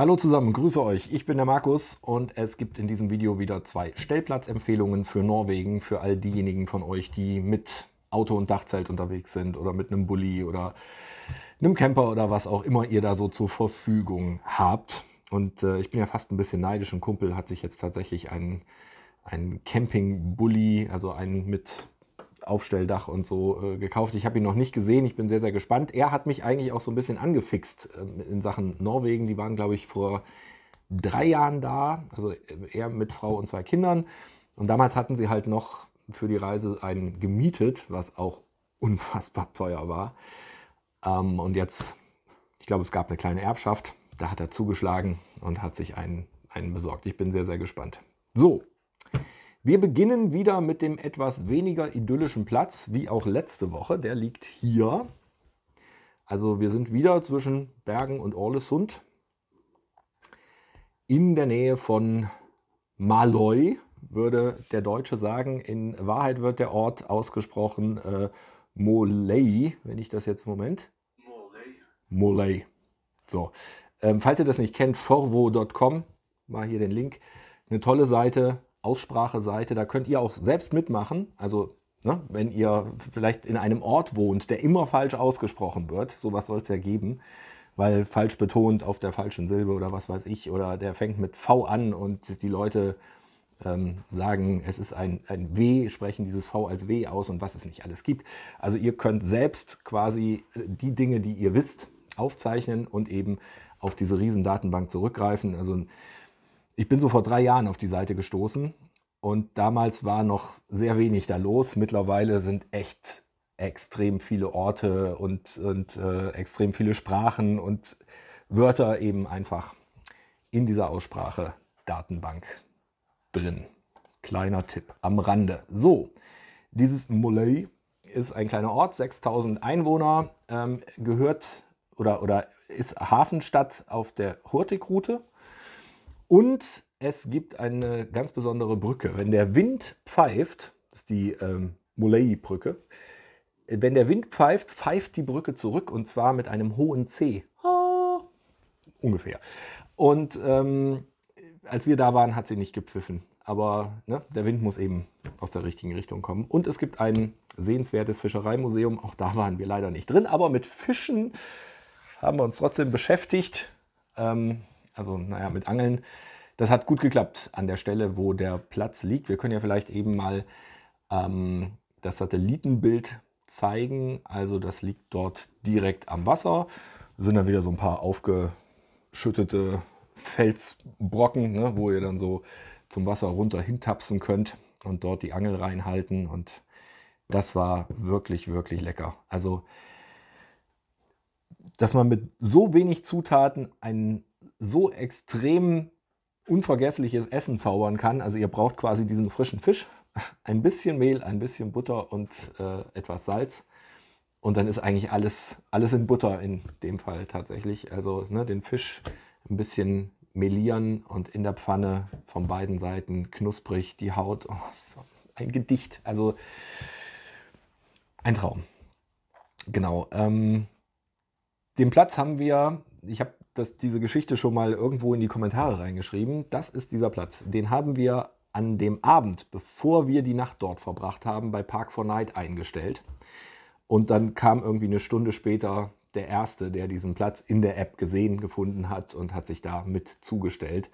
Hallo zusammen, grüße euch. Ich bin der Markus und es gibt in diesem Video wieder zwei Stellplatzempfehlungen für Norwegen für all diejenigen von euch, die mit Auto und Dachzelt unterwegs sind oder mit einem Bulli oder einem Camper oder was auch immer ihr da so zur Verfügung habt. Und äh, ich bin ja fast ein bisschen neidisch. Ein Kumpel hat sich jetzt tatsächlich einen, einen Camping-Bulli, also einen mit Aufstelldach und so äh, gekauft. Ich habe ihn noch nicht gesehen, ich bin sehr, sehr gespannt. Er hat mich eigentlich auch so ein bisschen angefixt ähm, in Sachen Norwegen. Die waren, glaube ich, vor drei Jahren da, also äh, er mit Frau und zwei Kindern. Und damals hatten sie halt noch für die Reise einen gemietet, was auch unfassbar teuer war. Ähm, und jetzt, ich glaube, es gab eine kleine Erbschaft. Da hat er zugeschlagen und hat sich einen, einen besorgt. Ich bin sehr, sehr gespannt. So, wir beginnen wieder mit dem etwas weniger idyllischen Platz, wie auch letzte Woche. Der liegt hier. Also wir sind wieder zwischen Bergen und Orlesund in der Nähe von Maloy, würde der Deutsche sagen. In Wahrheit wird der Ort ausgesprochen äh, Molay, wenn ich das jetzt, Moment. Molay. Molay. So. Ähm, falls ihr das nicht kennt, forvo.com, mal hier den Link. Eine tolle Seite, Ausspracheseite. Da könnt ihr auch selbst mitmachen. Also ne, wenn ihr vielleicht in einem Ort wohnt, der immer falsch ausgesprochen wird, sowas soll es ja geben, weil falsch betont auf der falschen Silbe oder was weiß ich, oder der fängt mit V an und die Leute ähm, sagen, es ist ein, ein W, sprechen dieses V als W aus und was es nicht alles gibt. Also ihr könnt selbst quasi äh, die Dinge, die ihr wisst, aufzeichnen und eben auf diese riesen Datenbank zurückgreifen. Also ein ich bin so vor drei Jahren auf die Seite gestoßen und damals war noch sehr wenig da los. Mittlerweile sind echt extrem viele Orte und, und äh, extrem viele Sprachen und Wörter eben einfach in dieser Aussprache Datenbank drin. Kleiner Tipp am Rande. So, dieses Molay ist ein kleiner Ort, 6000 Einwohner, ähm, gehört oder, oder ist Hafenstadt auf der route und es gibt eine ganz besondere Brücke. Wenn der Wind pfeift, das ist die ähm, Mulei-Brücke, wenn der Wind pfeift, pfeift die Brücke zurück und zwar mit einem hohen C. ungefähr. Und ähm, als wir da waren, hat sie nicht gepfiffen. Aber ne, der Wind muss eben aus der richtigen Richtung kommen. Und es gibt ein sehenswertes Fischereimuseum. Auch da waren wir leider nicht drin. Aber mit Fischen haben wir uns trotzdem beschäftigt. Ähm, also naja, mit Angeln. Das hat gut geklappt an der Stelle, wo der Platz liegt. Wir können ja vielleicht eben mal ähm, das Satellitenbild zeigen. Also das liegt dort direkt am Wasser. Das sind dann wieder so ein paar aufgeschüttete Felsbrocken, ne, wo ihr dann so zum Wasser runter hintapsen könnt und dort die Angel reinhalten. Und das war wirklich, wirklich lecker. Also, dass man mit so wenig Zutaten einen so extrem unvergessliches Essen zaubern kann. Also ihr braucht quasi diesen frischen Fisch, ein bisschen Mehl, ein bisschen Butter und äh, etwas Salz. Und dann ist eigentlich alles, alles in Butter in dem Fall tatsächlich. Also ne, den Fisch ein bisschen melieren und in der Pfanne von beiden Seiten knusprig die Haut. Oh, so ein Gedicht. Also ein Traum. Genau. Ähm, den Platz haben wir, ich habe dass diese Geschichte schon mal irgendwo in die Kommentare reingeschrieben. Das ist dieser Platz. Den haben wir an dem Abend, bevor wir die Nacht dort verbracht haben, bei Park for Night eingestellt. Und dann kam irgendwie eine Stunde später der Erste, der diesen Platz in der App gesehen, gefunden hat und hat sich da mit zugestellt.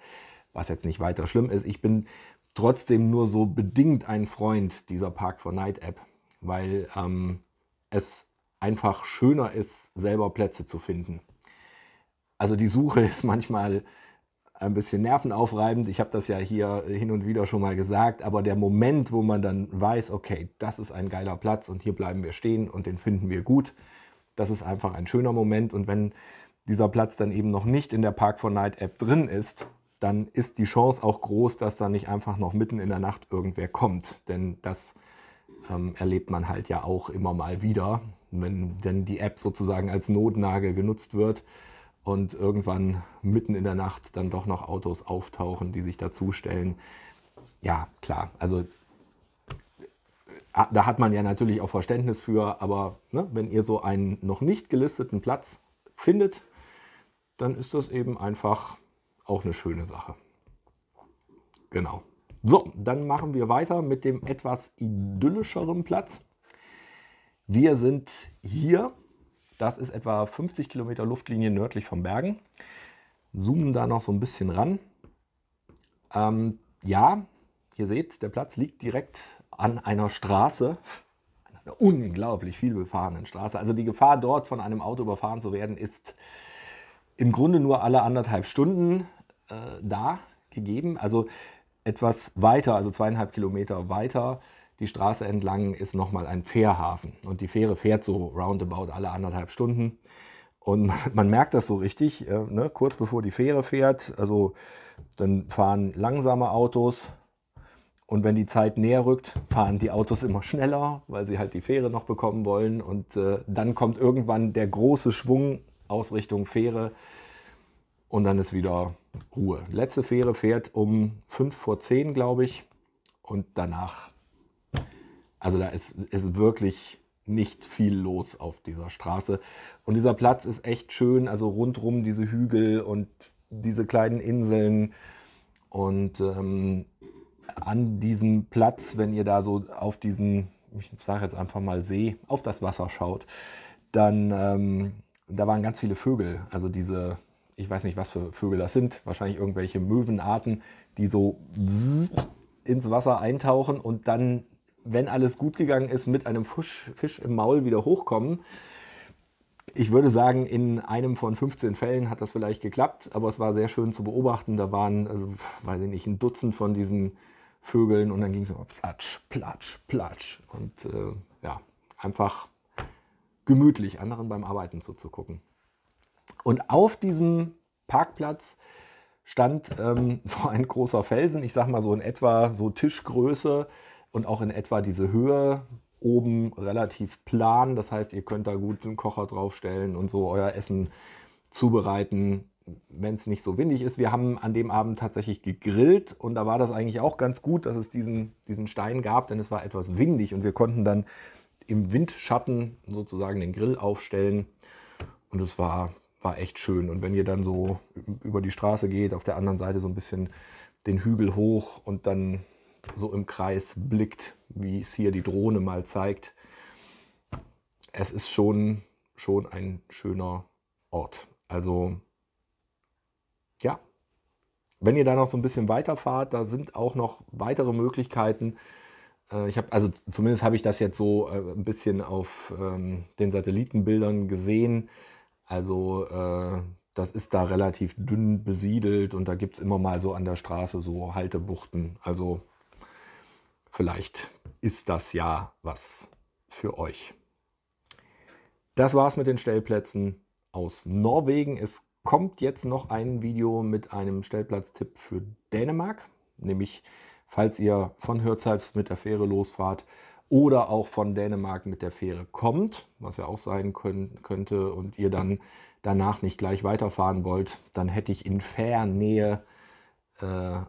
Was jetzt nicht weiter schlimm ist. Ich bin trotzdem nur so bedingt ein Freund dieser Park for Night App, weil ähm, es einfach schöner ist, selber Plätze zu finden. Also die Suche ist manchmal ein bisschen nervenaufreibend. Ich habe das ja hier hin und wieder schon mal gesagt, aber der Moment, wo man dann weiß, okay, das ist ein geiler Platz und hier bleiben wir stehen und den finden wir gut, das ist einfach ein schöner Moment. Und wenn dieser Platz dann eben noch nicht in der Park 4 Night App drin ist, dann ist die Chance auch groß, dass da nicht einfach noch mitten in der Nacht irgendwer kommt. Denn das ähm, erlebt man halt ja auch immer mal wieder, wenn denn die App sozusagen als Notnagel genutzt wird und irgendwann mitten in der Nacht dann doch noch Autos auftauchen, die sich dazustellen. Ja, klar, also äh, da hat man ja natürlich auch Verständnis für, aber ne, wenn ihr so einen noch nicht gelisteten Platz findet, dann ist das eben einfach auch eine schöne Sache. Genau. So, dann machen wir weiter mit dem etwas idyllischeren Platz. Wir sind hier das ist etwa 50 Kilometer Luftlinie nördlich von Bergen. Zoomen da noch so ein bisschen ran. Ähm, ja, ihr seht, der Platz liegt direkt an einer Straße, einer unglaublich viel befahrenen Straße. Also die Gefahr, dort von einem Auto überfahren zu werden, ist im Grunde nur alle anderthalb Stunden äh, da gegeben. Also etwas weiter, also zweieinhalb Kilometer weiter, die Straße entlang ist nochmal ein Fährhafen und die Fähre fährt so roundabout alle anderthalb Stunden. Und man, merkt das so richtig, äh, ne? kurz bevor die Fähre fährt, also dann fahren langsame Autos und wenn die Zeit näher rückt, fahren die Autos immer schneller, weil sie halt die Fähre noch bekommen wollen. Und äh, dann kommt irgendwann der große Schwung aus Richtung Fähre und dann ist wieder Ruhe. Letzte Fähre fährt um 5 vor 10, glaube ich. Und danach also da ist, ist wirklich nicht viel los auf dieser Straße. Und dieser Platz ist echt schön, also rundrum diese Hügel und diese kleinen Inseln. Und ähm, an diesem Platz, wenn ihr da so auf diesen, ich sage jetzt einfach mal See, auf das Wasser schaut, dann, ähm, da waren ganz viele Vögel. Also diese, ich weiß nicht, was für Vögel das sind, wahrscheinlich irgendwelche Möwenarten, die so ins Wasser eintauchen und dann wenn alles gut gegangen ist, mit einem Fusch, Fisch im Maul wieder hochkommen. Ich würde sagen, in einem von 15 Fällen hat das vielleicht geklappt, aber es war sehr schön zu beobachten. Da waren, also, weiß ich nicht, ein Dutzend von diesen Vögeln und dann ging es immer platsch, platsch, platsch. Und äh, ja, einfach gemütlich, anderen beim Arbeiten zuzugucken. Und auf diesem Parkplatz stand ähm, so ein großer Felsen, ich sag mal so in etwa so Tischgröße, und auch in etwa diese Höhe oben relativ plan. Das heißt, ihr könnt da gut einen Kocher draufstellen und so euer Essen zubereiten, wenn es nicht so windig ist. Wir haben an dem Abend tatsächlich gegrillt und da war das eigentlich auch ganz gut, dass es diesen, diesen Stein gab, denn es war etwas windig und wir konnten dann im Windschatten sozusagen den Grill aufstellen und es war, war echt schön. Und wenn ihr dann so über die Straße geht, auf der anderen Seite so ein bisschen den Hügel hoch und dann so im Kreis blickt, wie es hier die Drohne mal zeigt. Es ist schon, schon ein schöner Ort. Also ja, wenn ihr da noch so ein bisschen weiterfahrt, da sind auch noch weitere Möglichkeiten. Äh, ich habe, also zumindest habe ich das jetzt so äh, ein bisschen auf ähm, den Satellitenbildern gesehen. Also äh, das ist da relativ dünn besiedelt und da gibt es immer mal so an der Straße so Haltebuchten. Also Vielleicht ist das ja was für euch. Das war's mit den Stellplätzen aus Norwegen. Es kommt jetzt noch ein Video mit einem Stellplatztipp für Dänemark, nämlich falls ihr von Hürzhals mit der Fähre losfahrt oder auch von Dänemark mit der Fähre kommt, was ja auch sein können, könnte, und ihr dann danach nicht gleich weiterfahren wollt, dann hätte ich in Fernnähe, äh,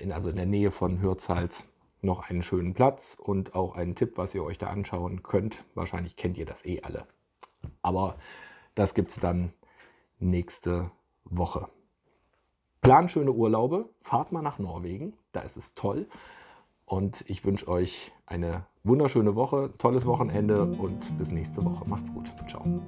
in, also in der Nähe von Hürzhals, noch einen schönen Platz und auch einen Tipp, was ihr euch da anschauen könnt. Wahrscheinlich kennt ihr das eh alle. Aber das gibt es dann nächste Woche. Plan schöne Urlaube, fahrt mal nach Norwegen, da ist es toll. Und ich wünsche euch eine wunderschöne Woche, tolles Wochenende und bis nächste Woche. Macht's gut. Ciao.